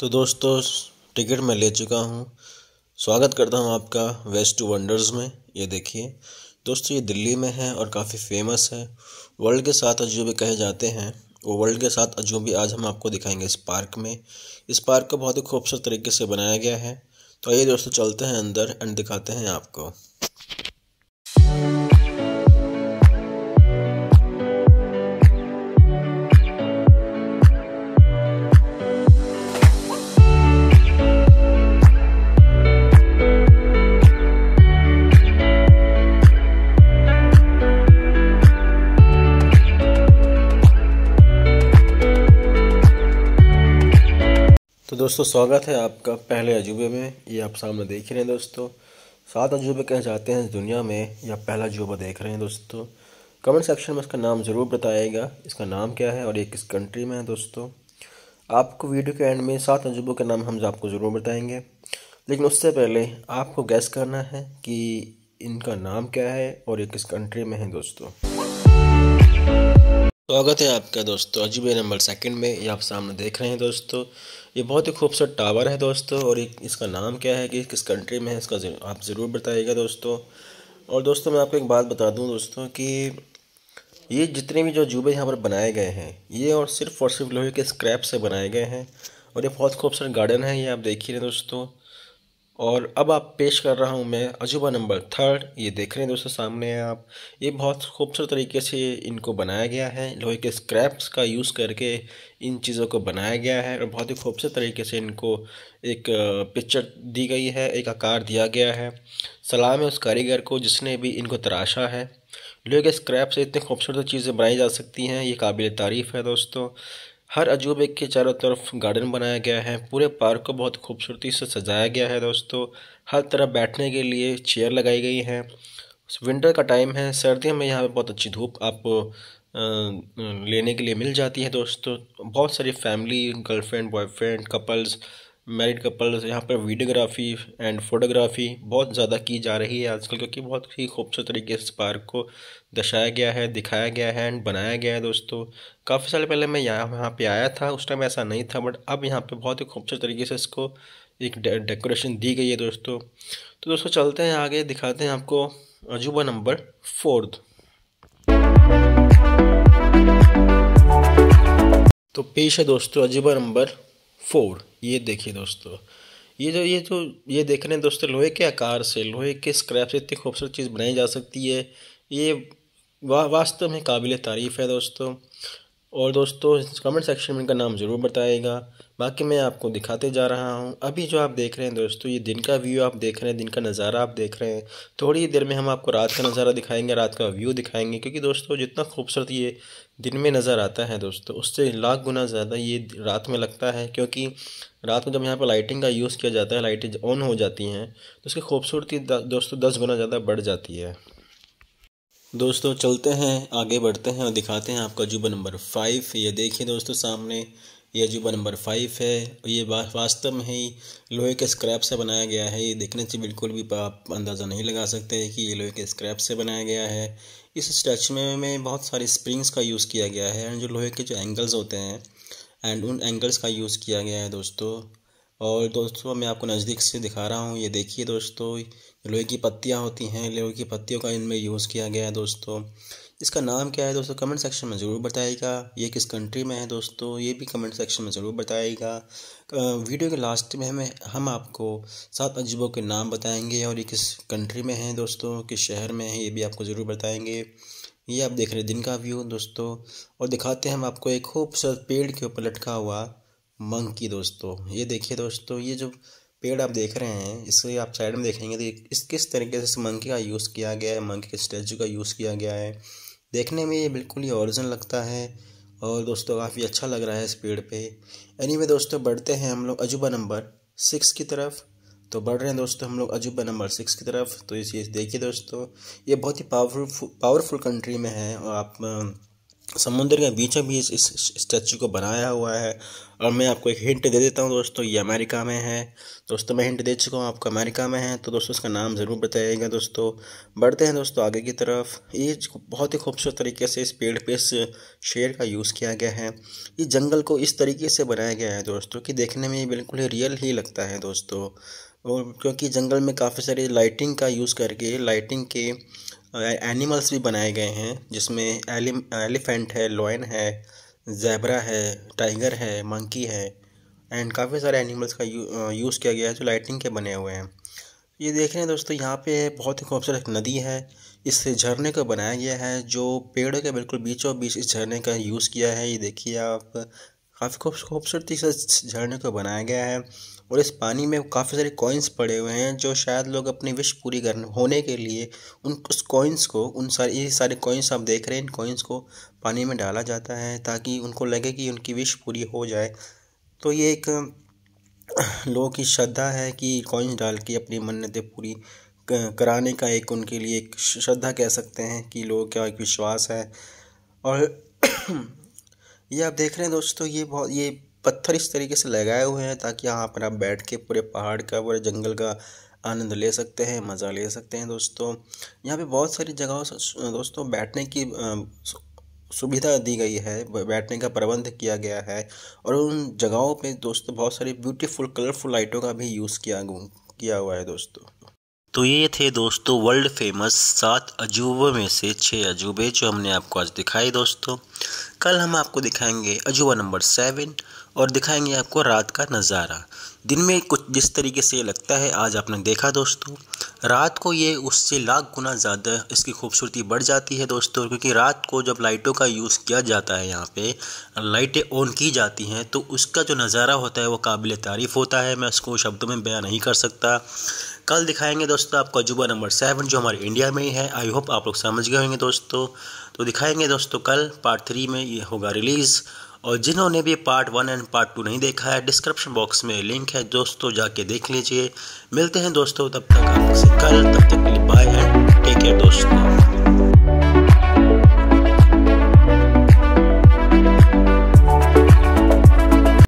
तो दोस्तों टिकट मैं ले चुका हूँ स्वागत करता हूँ आपका वेस्ट टू वंडर्स में ये देखिए दोस्तों ये दिल्ली में है और काफ़ी फेमस है वर्ल्ड के सात अजूबे कहे जाते हैं वो वर्ल्ड के सात अजूबे आज हम आपको दिखाएंगे इस पार्क में इस पार्क को बहुत ही खूबसूरत तरीके से बनाया गया है तो आइए दोस्तों चलते हैं अंदर एंड दिखाते हैं आपको दोस्तों स्वागत है आपका पहले अजूबे में ये आप सामने देख रहे हैं दोस्तों सात अजूबे कहे जाते हैं इस दुनिया में या पहला अजूबा देख रहे हैं दोस्तों कमेंट सेक्शन में इसका नाम ज़रूर बताएगा इसका नाम क्या है और ये किस कंट्री में है दोस्तों आपको वीडियो के एंड में सात अजूबों के नाम हम आपको ज़रूर बताएंगे लेकिन उससे पहले आपको गैस करना है कि इनका नाम क्या है और ये किस कंट्री में है दोस्तों स्वागत है आपका दोस्तों अजीब नंबर सेकंड में ये आप सामने देख रहे हैं दोस्तों ये बहुत ही खूबसूरत टावर है दोस्तों और एक इसका नाम क्या है कि किस कंट्री में है इसका जरूर, आप ज़रूर बताइएगा दोस्तों और दोस्तों मैं आपको एक बात बता दूं दोस्तों कि ये जितने भी जो जूबे यहाँ पर बनाए गए हैं ये और सिर्फ और सिर्फ लोहे के स्क्रैप से बनाए गए हैं और ये बहुत खूबसूरत गार्डन है ये आप देख ही रहे दोस्तों और अब आप पेश कर रहा हूँ मैं अजूबा नंबर थर्ड ये देख रहे हैं दोस्तों सामने हैं आप ये बहुत खूबसूरत तरीके से इनको बनाया गया है लोहे के स्क्रैप्स का यूज़ करके इन चीज़ों को बनाया गया है और बहुत ही खूबसूरत तरीके से इनको एक पिक्चर दी गई है एक आकार दिया गया है सलाम है उस कारीगर को जिसने भी इनको तराशा है लोहे के स्क्रैप से इतनी खूबसूरत चीज़ें बनाई जा सकती हैं ये काबिल तारीफ़ है दोस्तों हर अजूबे के चारों तरफ गार्डन बनाया गया है पूरे पार्क को बहुत खूबसूरती से सजाया गया है दोस्तों हर तरफ बैठने के लिए चेयर लगाई गई हैं विंटर का टाइम है सर्दियों में यहाँ पर बहुत अच्छी धूप आपको लेने के लिए मिल जाती है दोस्तों बहुत सारी family girlfriend boyfriend couples married couples यहाँ पर वीडियोग्राफी एंड फोटोग्राफी बहुत ज़्यादा की जा रही है आजकल क्योंकि बहुत ही खूबसूरत तरीके से इस पार्क को दर्शाया गया है दिखाया गया है एंड बनाया गया है दोस्तों काफ़ी साल पहले मैं यहाँ यहाँ पर आया था उस टाइम ऐसा नहीं था बट अब यहाँ पर बहुत ही खूबसूरत तरीके से इसको एक डेकोरेशन दी गई है दोस्तों तो दोस्तों चलते हैं आगे दिखाते हैं आपको अजूबा नंबर फोर्थ तो पेश है दोस्तों अजूबा नंबर फोर ये देखिए दोस्तों ये जो ये जो ये देख रहे हैं दोस्तों लोहे के आकार से लोहे के स्क्रैप से इतनी खूबसूरत चीज़ बनाई जा सकती है ये वा, वास्तव में काबिल तारीफ़ है दोस्तों और दोस्तों कमेंट सेक्शन में इनका नाम ज़रूर बताएगा बाकी मैं आपको दिखाते जा रहा हूँ अभी जो आप देख रहे हैं दोस्तों ये दिन का व्यू आप देख रहे हैं दिन का नज़ारा आप देख रहे हैं थोड़ी देर में हम आपको रात का नज़ारा दिखाएंगे रात का व्यू दिखाएंगे क्योंकि दोस्तों जितना खूबसूरत ये दिन में नज़र आता है दोस्तों उससे लाख गुना ज़्यादा ये रात में लगता है क्योंकि रात को जब यहाँ पर लाइटिंग का यूज़ किया जाता है लाइटें ऑन हो जाती हैं तो उसकी खूबसूरती दोस्तों दस गुना ज़्यादा बढ़ जाती है दोस्तों चलते हैं आगे बढ़ते हैं और दिखाते हैं आपका अजूबा नंबर फाइव ये देखिए दोस्तों सामने ये अजूबा नंबर फाइव है ये वास्तव में ही लोहे के स्क्रैप से बनाया गया है ये देखने से बिल्कुल भी आप अंदाज़ा नहीं लगा सकते कि ये लोहे के स्क्रैप से बनाया गया है इस स्टैचू में, में बहुत सारे स्प्रिंग्स का यूज़ किया गया है एंड जो लोहे के जो एंगल्स होते हैं एंड उन एंगल्स का यूज़ किया गया है दोस्तों और दोस्तों मैं आपको नज़दीक से दिखा रहा हूँ ये देखिए दोस्तों लोहे की पत्तियाँ होती हैं लोहे की पत्तियों का इनमें यूज़ किया गया है दोस्तों इसका नाम क्या है दोस्तों कमेंट सेक्शन में ज़रूर बताएगा ये किस कंट्री में है दोस्तों ये भी कमेंट सेक्शन में ज़रूर बताएगा वीडियो के लास्ट में हमें हम आपको सात अजूबों के नाम बताएंगे और ये किस कंट्री में है दोस्तों किस शहर में है ये भी आपको ज़रूर बताएंगे ये आप देख रहे दिन का व्यू दोस्तों और दिखाते हैं हम आपको एक खूबसूरत पेड़ के ऊपर लटका हुआ मंकी दोस्तों ये देखिए दोस्तों ये जो पेड़ आप देख रहे हैं इसलिए आप साइड में देखेंगे तो इस किस तरीके से इस मंकी का यूज़ किया गया है मंकी के स्टैचू का यूज़ किया गया है देखने में ये बिल्कुल ही ओरिजिनल लगता है और दोस्तों काफ़ी अच्छा लग रहा है इस पेड़ पे एनी वे दोस्तों बढ़ते हैं हम लोग अजूबा नंबर सिक्स की तरफ तो बढ़ रहे हैं दोस्तों हम लोग अजूबा नंबर सिक्स की तरफ तो इस देखिए दोस्तों ये बहुत ही पावरफुल पावरफुल कंट्री में है और आप समुद्र के बीचों बीच इस स्टैचू को बनाया हुआ है और मैं आपको एक हिंट दे देता हूँ दोस्तों ये अमेरिका में है दोस्तों मैं हिंट दे चुका हूँ आपको अमेरिका में है तो दोस्तों इसका नाम ज़रूर बताइएगा दोस्तों बढ़ते हैं दोस्तों आगे की तरफ ये बहुत ही खूबसूरत तरीके से इस पेड़ पे इस शेर का यूज़ किया गया है ये जंगल को इस तरीके से बनाया गया है दोस्तों कि देखने में बिल्कुल ही रियल ही लगता है दोस्तों और क्योंकि जंगल में काफ़ी सारी लाइटिंग का यूज़ करके लाइटिंग के एनिमल्स भी बनाए गए हैं जिसमें एलिफेंट है लॉयन है जैबरा है टाइगर है मंकी है एंड काफ़ी सारे एनिमल्स का यू, यूज़ किया गया है जो लाइटिंग के बने हुए हैं ये देख रहे हैं दोस्तों यहाँ पे बहुत ही खूबसूरत नदी है इस झरने को बनाया गया है जो पेड़ के बिल्कुल बीचों बीच इस झरने का यूज़ किया है ये देखिए आप काफ़ी खूबसूरती से झरने को बनाया गया है और इस पानी में काफ़ी सारे कॉइन्स पड़े हुए हैं जो शायद लोग अपनी विश पूरी करने होने के लिए उन उस कॉइन्स को उन सारे ये सारे कॉइन्स आप देख रहे हैं इन कॉइन्स को पानी में डाला जाता है ताकि उनको लगे कि उनकी विश पूरी हो जाए तो ये एक लोगों की श्रद्धा है कि कॉइन्स डाल के अपनी मन्नतें पूरी कराने का एक उनके लिए एक श्रद्धा कह सकते हैं कि लोगों का एक विश्वास है और ये आप देख रहे हैं दोस्तों ये बहुत ये पत्थर इस तरीके से लगाए हुए हैं ताकि यहाँ पर आप बैठ के पूरे पहाड़ का पूरे जंगल का आनंद ले सकते हैं मज़ा ले सकते हैं दोस्तों यहाँ पे बहुत सारी जगहों दोस्तों बैठने की सुविधा दी गई है बैठने का प्रबंध किया गया है और उन जगहों पे दोस्तों बहुत सारी ब्यूटीफुल कलरफुल लाइटों का भी यूज़ किया किया हुआ है दोस्तों तो ये थे दोस्तों वर्ल्ड फेमस सात अजूबों में से छः अजूबे जो हमने आपको आज दिखाए दोस्तों कल हम आपको दिखाएंगे अजूबा नंबर सेवन और दिखाएंगे आपको रात का नज़ारा दिन में कुछ जिस तरीके से ये लगता है आज आपने देखा दोस्तों रात को ये उससे लाख गुना ज़्यादा इसकी खूबसूरती बढ़ जाती है दोस्तों क्योंकि रात को जब लाइटों का यूज़ किया जाता है यहाँ पे लाइटें ऑन की जाती हैं तो उसका जो नज़ारा होता है वो काबिल तारीफ़ होता है मैं उसको शब्दों में बयाँ नहीं कर सकता कल दिखाएंगे दोस्तों आपको अजूबा नंबर सेवन जो हमारे इंडिया में ही है आई होप आप लोग समझ गए होंगे दोस्तों तो दिखाएंगे दोस्तों कल पार्ट थ्री में ये होगा रिलीज़ और जिन्होंने भी part one and part two नहीं देखा है डिस्क्रिप्शन बॉक्स में लिंक है दोस्तों जाके देख लीजिए मिलते हैं दोस्तों तब तक आपसे कल तब तक के लिए बाय एंड टेक केयर दोस्तों